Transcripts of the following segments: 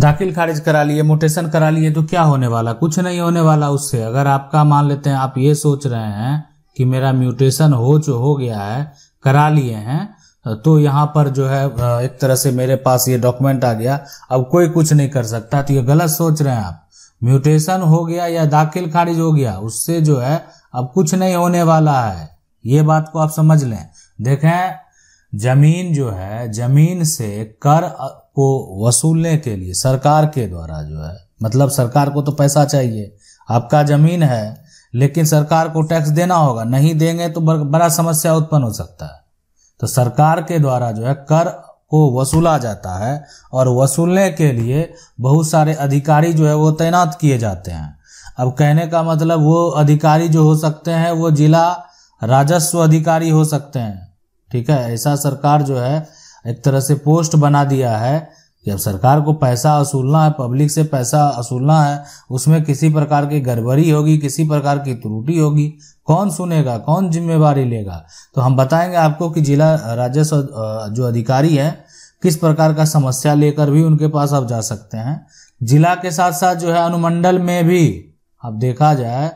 दाखिल खारिज करा लिए मोटेशन करा लिए तो क्या होने वाला कुछ नहीं होने वाला उससे अगर आपका मान लेते हैं आप ये सोच रहे हैं कि मेरा म्यूटेशन हो जो हो गया है करा लिए हैं तो यहाँ पर जो है एक तरह से मेरे पास ये डॉक्यूमेंट आ गया अब कोई कुछ नहीं कर सकता तो ये गलत सोच रहे हैं आप म्यूटेशन हो गया या दाखिल खारिज हो गया उससे जो है अब कुछ नहीं होने वाला है ये बात को आप समझ लें देखें जमीन जो है जमीन से कर को वसूलने के लिए सरकार के द्वारा जो है मतलब सरकार को तो पैसा चाहिए आपका जमीन है लेकिन सरकार को टैक्स देना होगा नहीं देंगे तो बड़ा समस्या उत्पन्न हो सकता है तो सरकार के द्वारा जो है कर को वसूला जाता है और वसूलने के लिए बहुत सारे अधिकारी जो है वो तैनात किए जाते हैं अब कहने का मतलब वो अधिकारी जो हो सकते हैं वो जिला राजस्व अधिकारी हो सकते हैं ठीक है ऐसा सरकार जो है एक तरह से पोस्ट बना दिया है जब सरकार को पैसा असूलना है पब्लिक से पैसा असूलना है उसमें किसी प्रकार की गड़बड़ी होगी किसी प्रकार की त्रुटि होगी कौन सुनेगा कौन जिम्मेवारी लेगा तो हम बताएंगे आपको कि जिला राजस्व जो अधिकारी है किस प्रकार का समस्या लेकर भी उनके पास आप जा सकते हैं जिला के साथ साथ जो है अनुमंडल में भी अब देखा जाए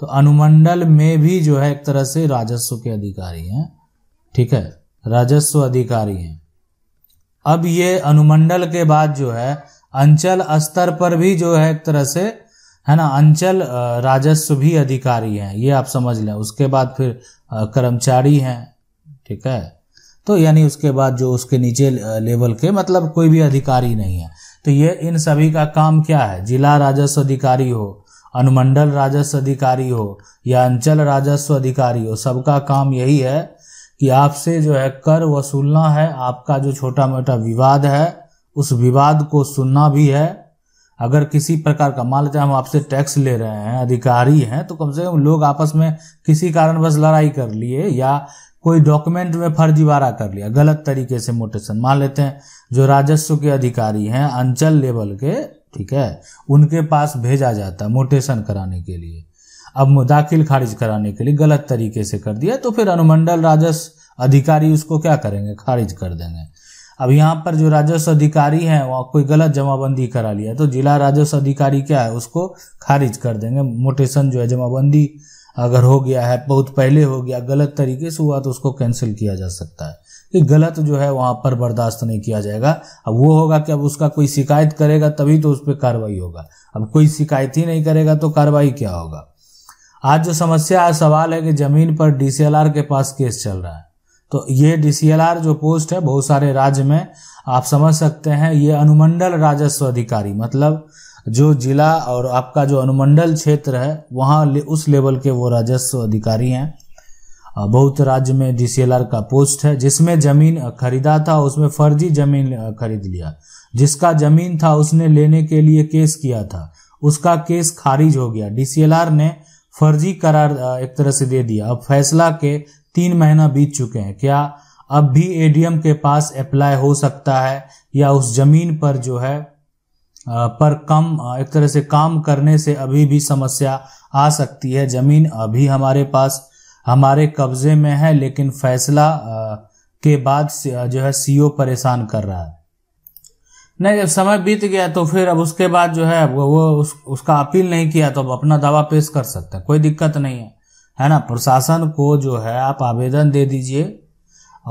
तो अनुमंडल में भी जो है एक तरह से राजस्व के अधिकारी हैं ठीक है राजस्व अधिकारी हैं अब ये अनुमंडल के बाद जो है अंचल स्तर पर भी जो है एक तरह से है ना अंचल राजस्व भी अधिकारी हैं ये आप समझ लें उसके बाद फिर कर्मचारी हैं ठीक है तो यानी उसके बाद जो उसके नीचे लेवल के मतलब कोई भी अधिकारी नहीं है तो ये इन सभी का काम क्या है जिला राजस्व अधिकारी हो अनुमंडल राजस्व अधिकारी हो या अंचल राजस्व अधिकारी हो सबका काम यही है कि आपसे जो है कर वसूलना है आपका जो छोटा मोटा विवाद है उस विवाद को सुनना भी है अगर किसी प्रकार का मान लेते हम आपसे टैक्स ले रहे हैं अधिकारी हैं तो कम से कम लोग आपस में किसी कारणवश लड़ाई कर लिए या कोई डॉक्यूमेंट में फर्जीवाड़ा कर लिया गलत तरीके से मोटेशन मान लेते हैं जो राजस्व के अधिकारी हैं अंचल लेवल के ठीक है उनके पास भेजा जाता है मोटेशन कराने के लिए अब दाखिल खारिज कराने के लिए गलत तरीके से कर दिया तो फिर अनुमंडल राजस्व अधिकारी उसको क्या करेंगे खारिज कर देंगे अब यहाँ पर जो राजस्व अधिकारी हैं वहाँ कोई गलत जमाबंदी करा लिया तो जिला राजस्व अधिकारी क्या है उसको खारिज कर देंगे मोटेशन जो है जमाबंदी अगर हो गया है बहुत पहले हो गया गलत तरीके से हुआ तो उसको कैंसिल किया जा सकता है कि गलत जो है वहाँ पर बर्दाश्त नहीं किया जाएगा अब वो होगा कि अब उसका कोई शिकायत करेगा तभी तो उस पर कार्रवाई होगा अब कोई शिकायत ही नहीं करेगा तो कार्रवाई क्या होगा आज जो समस्या है सवाल है कि जमीन पर डीसीएलआर के पास केस चल रहा है तो ये डी जो पोस्ट है बहुत सारे राज्य में आप समझ सकते हैं ये अनुमंडल राजस्व अधिकारी मतलब जो जिला और आपका जो अनुमंडल क्षेत्र है वहाँ ले, उस लेवल के वो राजस्व अधिकारी हैं बहुत राज्य में डीसीएलआर का पोस्ट है जिसमें जमीन खरीदा था उसमें फर्जी जमीन खरीद लिया जिसका जमीन था उसने लेने के लिए केस किया था उसका केस खारिज हो गया डीसीएलआर ने फर्जी करार एक तरह से दे दिया अब फैसला के तीन महीना बीत चुके हैं क्या अब भी एडीएम के पास अप्लाई हो सकता है या उस जमीन पर जो है पर कम एक तरह से काम करने से अभी भी समस्या आ सकती है जमीन अभी हमारे पास हमारे कब्जे में है लेकिन फैसला के बाद जो है सीओ e परेशान कर रहा है नहीं जब समय बीत गया तो फिर अब उसके बाद जो है वो, वो उस, उसका अपील नहीं किया तो अब अपना दावा पेश कर सकता है कोई दिक्कत नहीं है है ना प्रशासन को जो है आप आवेदन दे दीजिए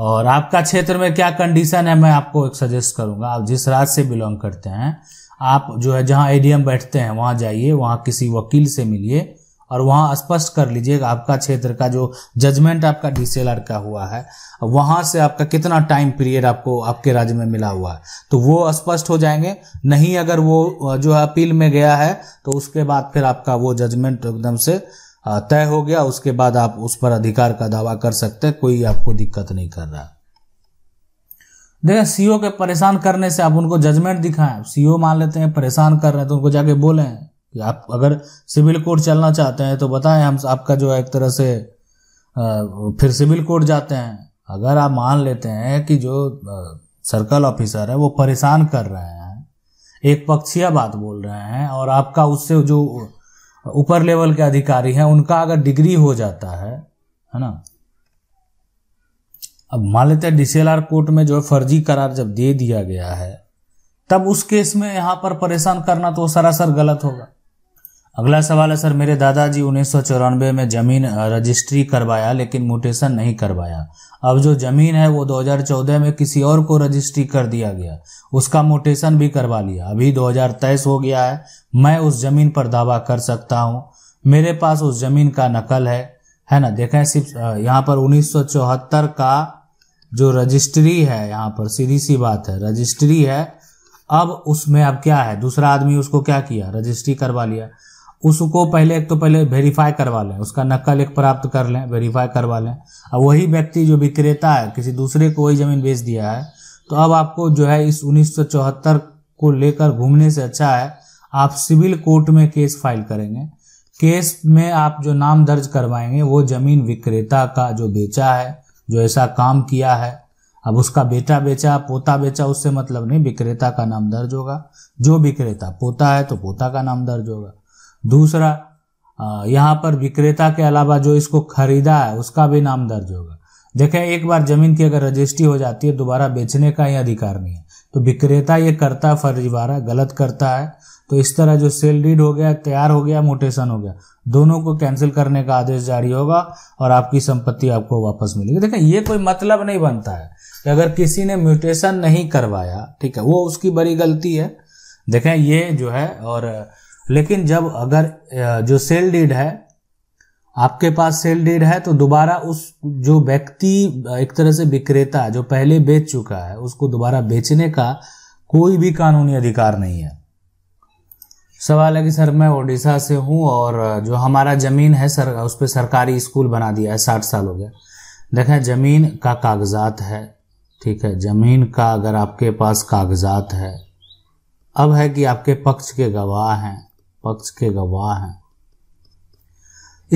और आपका क्षेत्र में क्या कंडीशन है मैं आपको एक सजेस्ट करूंगा आप जिस राज्य से बिलोंग करते हैं आप जो है जहां एडीएम बैठते हैं वहां जाइए वहां किसी वकील से मिलिए और वहां स्पष्ट कर लीजिए आपका क्षेत्र का जो जजमेंट आपका डी का हुआ है वहां से आपका कितना टाइम पीरियड आपको आपके राज्य में मिला हुआ है तो वो स्पष्ट हो जाएंगे नहीं अगर वो जो है अपील में गया है तो उसके बाद फिर आपका वो जजमेंट एकदम से तय हो गया उसके बाद आप उस पर अधिकार का दावा कर सकते हैं कोई आपको दिक्कत नहीं कर रहा देखें सीओ के परेशान करने से आप उनको जजमेंट दिखाएं सीओ मान लेते हैं परेशान कर रहे हैं तो उनको जाके बोलें कि आप अगर सिविल कोर्ट चलना चाहते हैं तो बताएं हम आपका जो है एक तरह से फिर सिविल कोर्ट जाते हैं अगर आप मान लेते हैं कि जो सर्कल ऑफिसर है वो परेशान कर रहे हैं एक पक्षीय बात बोल रहे हैं और आपका उससे जो ऊपर लेवल के अधिकारी हैं उनका अगर डिग्री हो जाता है है ना अब मान लेते हैं डीसीएलआर कोर्ट में जो है फर्जी करार जब दे दिया गया है तब उस केस में यहां पर परेशान करना तो सरासर गलत होगा अगला सवाल है सर मेरे दादाजी उन्नीस में ज़मीन रजिस्ट्री करवाया लेकिन म्यूटेशन नहीं करवाया अब जो ज़मीन है वो 2014 में किसी और को रजिस्ट्री कर दिया गया उसका म्यूटेशन भी करवा लिया अभी दो हो गया है मैं उस ज़मीन पर दावा कर सकता हूँ मेरे पास उस ज़मीन का नकल है है ना देखें सिर्फ यहाँ पर उन्नीस का जो रजिस्ट्री है यहाँ पर सीधी सी बात है रजिस्ट्री है अब उसमें अब क्या है दूसरा आदमी उसको क्या किया रजिस्ट्री करवा लिया उसको पहले एक तो पहले वेरीफाई करवा लें उसका नकल एक प्राप्त कर लें वेरीफाई करवा लें अब वही व्यक्ति जो विक्रेता है किसी दूसरे को वही ज़मीन बेच दिया है तो अब आपको जो है इस उन्नीस को लेकर घूमने से अच्छा है आप सिविल कोर्ट में केस फाइल करेंगे केस में आप जो नाम दर्ज करवाएंगे वो जमीन विक्रेता का जो बेचा है जो ऐसा काम किया है अब उसका बेटा बेचा पोता बेचा उससे मतलब नहीं विक्रेता का नाम दर्ज होगा जो विक्रेता पोता है तो पोता का नाम दर्ज होगा दूसरा यहाँ पर विक्रेता के अलावा जो इसको खरीदा है उसका भी नाम दर्ज होगा देखें एक बार जमीन की अगर रजिस्ट्री हो जाती है दोबारा बेचने का ही अधिकार नहीं है तो विक्रेता ये करता है फर्जीवाड़ा गलत करता है तो इस तरह जो सेल डीड हो गया तैयार हो गया मोटेशन हो गया दोनों को कैंसिल करने का आदेश जारी होगा और आपकी संपत्ति आपको वापस मिलेगी देखें ये कोई मतलब नहीं बनता है कि अगर किसी ने म्यूटेशन नहीं करवाया ठीक है वो उसकी बड़ी गलती है देखें ये जो है और लेकिन जब अगर जो सेल डीड है आपके पास सेल डीड है तो दोबारा उस जो व्यक्ति एक तरह से विक्रेता जो पहले बेच चुका है उसको दोबारा बेचने का कोई भी कानूनी अधिकार नहीं है सवाल है कि सर मैं ओडिशा से हूँ और जो हमारा ज़मीन है सर उस पर सरकारी स्कूल बना दिया है साठ साल हो गया देखें ज़मीन का कागजात है ठीक है ज़मीन का अगर आपके पास कागजात है अब है कि आपके पक्ष के गवाह हैं पक्ष के गवाह हैं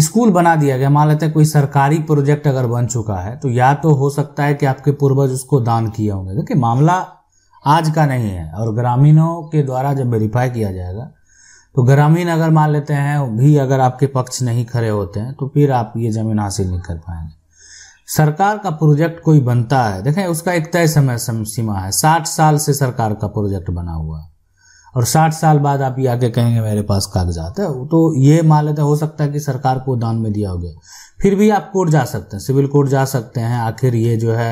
स्कूल बना दिया गया मान लेते हैं कोई सरकारी प्रोजेक्ट अगर बन चुका है तो या तो हो सकता है कि आपके पूर्वज उसको दान किए होंगे देखिए मामला आज का नहीं है और ग्रामीणों के द्वारा जब वेरीफाई किया जाएगा तो ग्रामीण अगर मान लेते हैं भी अगर आपके पक्ष नहीं खड़े होते हैं तो फिर आप ये जमीन हासिल नहीं कर पाएंगे सरकार का प्रोजेक्ट कोई बनता है देखें उसका एक तय समय सीमा है साठ साल से सरकार का प्रोजेक्ट बना हुआ है और साठ साल बाद आप ये आके कहेंगे मेरे पास कागजात है तो ये मान लेते हो सकता है कि सरकार को दान में दिया हो गया फिर भी आप कोर्ट जा सकते हैं सिविल कोर्ट जा सकते हैं आखिर ये जो है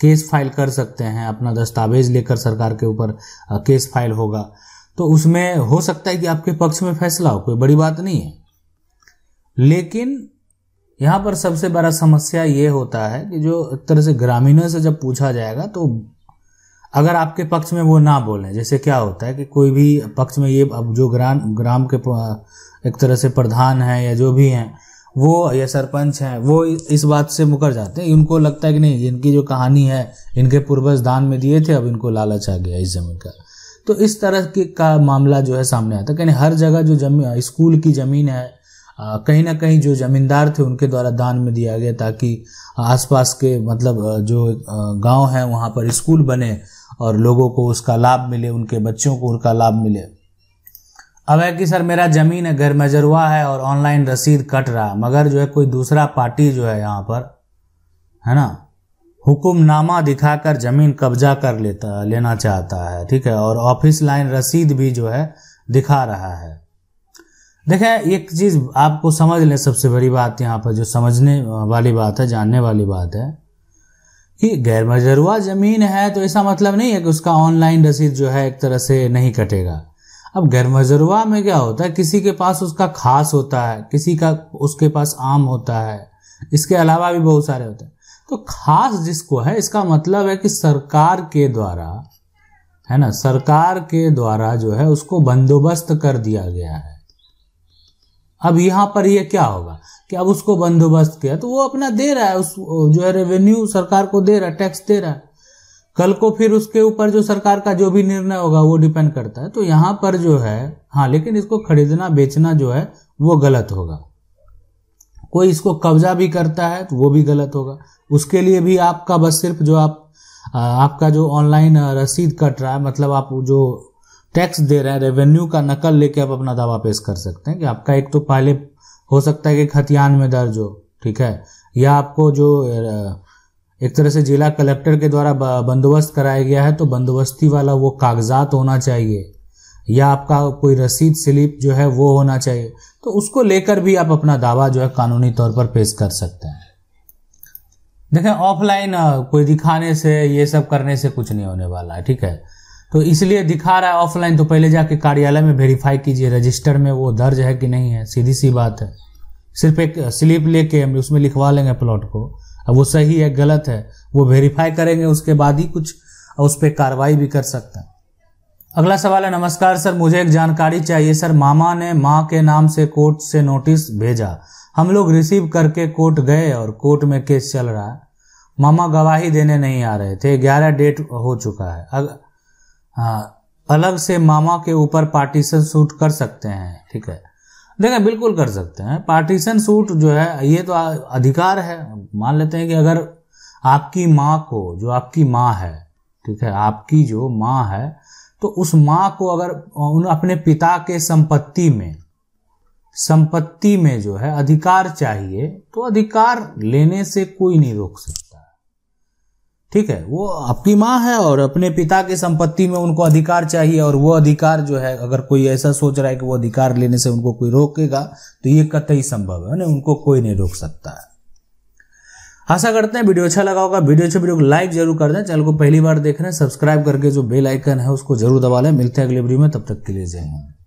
केस फाइल कर सकते हैं अपना दस्तावेज लेकर सरकार के ऊपर केस फाइल होगा तो उसमें हो सकता है कि आपके पक्ष में फैसला हो कोई बड़ी बात नहीं है लेकिन यहाँ पर सबसे बड़ा समस्या ये होता है कि जो एक तरह से ग्रामीणों से जब पूछा जाएगा तो अगर आपके पक्ष में वो ना बोलें जैसे क्या होता है कि कोई भी पक्ष में ये अब जो ग्राम ग्राम के एक तरह से प्रधान हैं या जो भी हैं वो या सरपंच हैं वो इस बात से मुकर जाते हैं उनको लगता है कि नहीं इनकी जो कहानी है इनके पूर्वज दान में दिए थे अब इनको लालच आ गया इस जमीन का तो इस तरह के का मामला जो है सामने आता है कहीं हर जगह जो जमी स्कूल की ज़मीन है कहीं ना कहीं जो ज़मींदार थे उनके द्वारा दान में दिया गया ताकि आसपास के मतलब जो गांव है वहाँ पर स्कूल बने और लोगों को उसका लाभ मिले उनके बच्चों को उनका लाभ मिले अब है कि सर मेरा ज़मीन है घर हुआ है और ऑनलाइन रसीद कट रहा मगर जो है कोई दूसरा पार्टी जो है यहाँ पर है ना हुक्मनामा दिखाकर ज़मीन कब्जा कर लेता लेना चाहता है ठीक है और ऑफिस लाइन रसीद भी जो है दिखा रहा है देखें एक चीज़ आपको समझ लें सबसे बड़ी बात यहाँ पर जो समझने वाली बात है जानने वाली बात है ये गैर मजरुआ जमीन है तो ऐसा मतलब नहीं है कि उसका ऑनलाइन रसीद जो है एक तरह से नहीं कटेगा अब गैर मजरुआ में क्या होता है किसी के पास उसका खास होता है किसी का उसके पास आम होता है इसके अलावा भी बहुत सारे होते हैं तो खास जिसको है इसका मतलब है कि सरकार के द्वारा है ना सरकार के द्वारा जो है उसको बंदोबस्त कर दिया गया है अब यहाँ पर ये क्या होगा कि अब उसको बंदोबस्त किया तो वो अपना दे रहा है उस जो है रेवेन्यू सरकार को दे रहा है टैक्स दे रहा है कल को फिर उसके ऊपर जो सरकार का जो भी निर्णय होगा वो डिपेंड करता है तो यहाँ पर जो है हाँ लेकिन इसको खरीदना बेचना जो है वो गलत होगा कोई इसको कब्जा भी करता है तो वो भी गलत होगा उसके लिए भी आपका बस सिर्फ जो आप आपका जो ऑनलाइन रसीद कट रहा है मतलब आप जो टैक्स दे रहा है रेवेन्यू का नकल लेके आप अपना दावा पेश कर सकते हैं कि आपका एक तो पहले हो सकता है कि खतियान में दर्ज हो ठीक है या आपको जो एक तरह से जिला कलेक्टर के द्वारा बंदोबस्त कराया गया है तो बंदोबस्ती वाला वो कागजात होना चाहिए या आपका कोई रसीद स्लिप जो है वो होना चाहिए तो उसको लेकर भी आप अपना दावा जो है कानूनी तौर पर पेश कर सकते हैं देखें ऑफलाइन कोई दिखाने से ये सब करने से कुछ नहीं होने वाला है ठीक है तो इसलिए दिखा रहा है ऑफलाइन तो पहले जाके कार्यालय में वेरीफाई कीजिए रजिस्टर में वो दर्ज है कि नहीं है सीधी सी बात है सिर्फ एक स्लिप लेके हम उसमें लिखवा लेंगे प्लॉट को अब वो सही है गलत है वो वेरीफाई करेंगे उसके बाद ही कुछ उस पर कार्रवाई भी कर सकते हैं अगला सवाल है नमस्कार सर मुझे एक जानकारी चाहिए सर मामा ने माँ के नाम से कोर्ट से नोटिस भेजा हम लोग रिसीव करके कोर्ट गए और कोर्ट में केस चल रहा है मामा गवाही देने नहीं आ रहे थे ग्यारह डेट हो चुका है अगर हाँ, अलग से मामा के ऊपर पार्टीशन सूट कर सकते हैं ठीक है देखें बिल्कुल कर सकते हैं पार्टीशन सूट जो है ये तो अधिकार है मान लेते हैं कि अगर आपकी माँ को जो आपकी माँ है ठीक है आपकी जो माँ है तो उस माँ को अगर उन अपने पिता के संपत्ति में संपत्ति में जो है अधिकार चाहिए तो अधिकार लेने से कोई नहीं रोक सकता ठीक है वो आपकी माँ है और अपने पिता की संपत्ति में उनको अधिकार चाहिए और वो अधिकार जो है अगर कोई ऐसा सोच रहा है कि वो अधिकार लेने से उनको कोई रोकेगा तो ये कतई संभव है ना उनको कोई नहीं रोक सकता है आशा करते हैं वीडियो अच्छा लगा होगा वीडियो अच्छा वीडियो को तो लाइक जरूर कर दें चैनल को पहली बार देख रहे हैं सब्सक्राइब करके जो बेल आइकन है उसको जरूर दबा लें मिलते हैं अगले वीडियो में तब तक के लिए जय हिंद